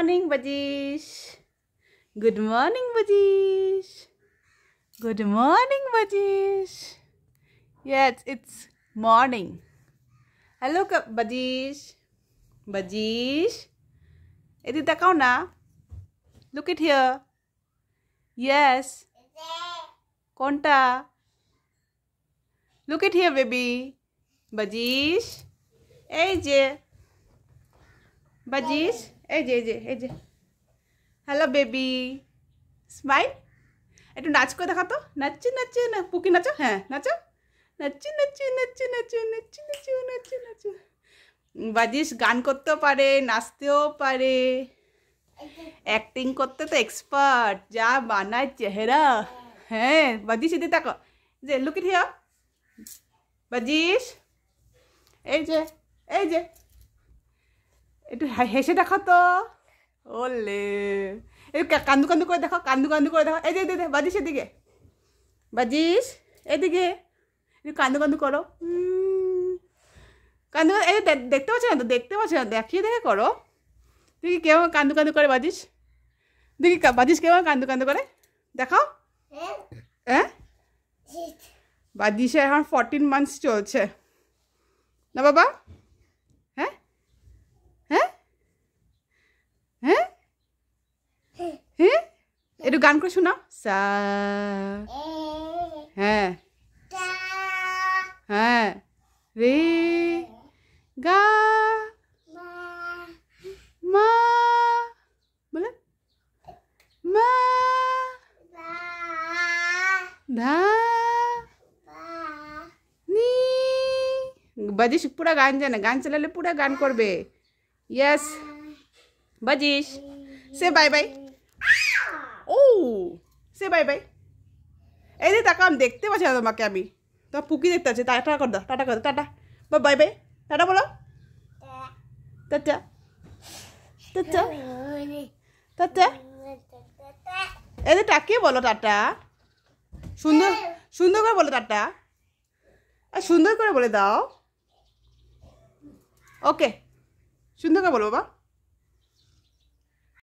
morning, Bajish. Good morning, Bajish. Good morning, Bajish. Yes, it's morning. Hello, Bajish. Bajish. It is takao na. Look at here. Yes. Konta. Look at here, baby. Bajish. Hey, Jay. বাজিস এই যে এই যে এই যে hello baby smile একটু নাচ করে দেখাতো নাচ নাচছি না পুকি নাচো হ্যাঁ নাচো নাচি নাচছি নাচছি নাচু নাচছি নাচু নাচ নাচ বাজিস গান করতেও পারে নাচতেও পারে অ্যাক্টিং করতে তো এক্সপার্ট যা বানায় চেহারা হ্যাঁ বাজিস এদিকে তাকো যে লুকি হিয়া বাজিস এই যে এই যে একটু হেসে দেখো তো ওলে এই কান্দু কান্দু করে দেখো কান্দু কান্দু করে দেখো এই দেখ বাজিস এদিকে বাজিস এদিকে কান্দু কান্দু করো কান্দু এই দেখতে পাচ্ছ না তো দেখতে পাচ্ছ না দেখিয়ে দেখে করো দেখি কেমন কান্দু কান্দু করে বাজিস দেখি বাজিস কেমন কান্দু কান্দু করে দেখাও হ্যাঁ, হ্যাঁ? বাজিস এখন ফর্টিন মান্থস চলছে না বাবা एक गान को सुना सा हाँ पूरा गान जाने गान चला पूरा गान कर बे यस बजिश से बाय बाय ও সে বাই বাই এই যে তাকে আমি দেখতে পাচ্ছি না তোমাকে আমি তোমার পুকি দেখতে পাচ্ছি টাটা কর দাও টাটা কর দাও টাটা বা বাই বাই টাটা বলো টাটা টাটা টাটা এই যে টাকে বলো টাটা সুন্দর সুন্দর করে বলো টাটা আর সুন্দর করে বলে দাও ওকে সুন্দর করে বলো বাবা